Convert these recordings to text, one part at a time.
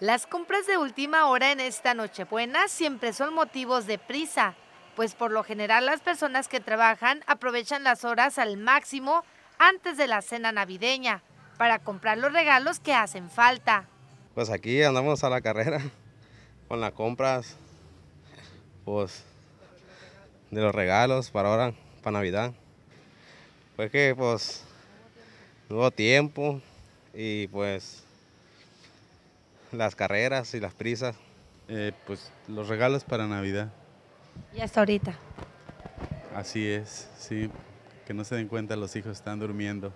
Las compras de última hora en esta Nochebuena siempre son motivos de prisa, pues por lo general las personas que trabajan aprovechan las horas al máximo antes de la cena navideña para comprar los regalos que hacen falta. Pues aquí andamos a la carrera con las compras pues, de los regalos para ahora, para Navidad. Pues que pues no tiempo y pues las carreras y las prisas. Eh, pues los regalos para Navidad. Y hasta ahorita. Así es, sí. Que no se den cuenta, los hijos están durmiendo.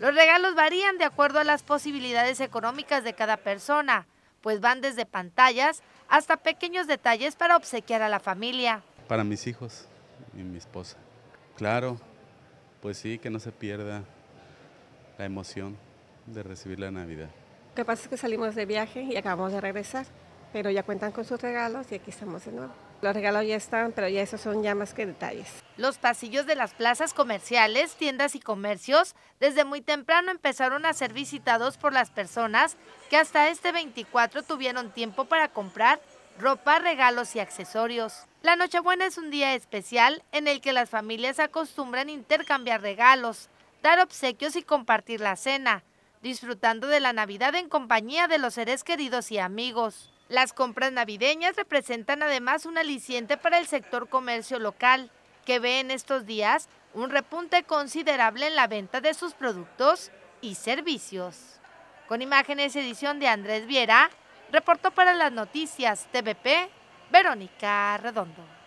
Los regalos varían de acuerdo a las posibilidades económicas de cada persona, pues van desde pantallas hasta pequeños detalles para obsequiar a la familia. Para mis hijos y mi esposa. Claro, pues sí, que no se pierda la emoción de recibir la Navidad. Lo que pasa es que salimos de viaje y acabamos de regresar, pero ya cuentan con sus regalos y aquí estamos de nuevo. Los regalos ya están, pero ya esos son ya más que detalles. Los pasillos de las plazas comerciales, tiendas y comercios desde muy temprano empezaron a ser visitados por las personas que hasta este 24 tuvieron tiempo para comprar ropa, regalos y accesorios. La Nochebuena es un día especial en el que las familias acostumbran intercambiar regalos, dar obsequios y compartir la cena disfrutando de la Navidad en compañía de los seres queridos y amigos. Las compras navideñas representan además un aliciente para el sector comercio local, que ve en estos días un repunte considerable en la venta de sus productos y servicios. Con imágenes edición de Andrés Viera, reportó para las noticias TVP Verónica Redondo.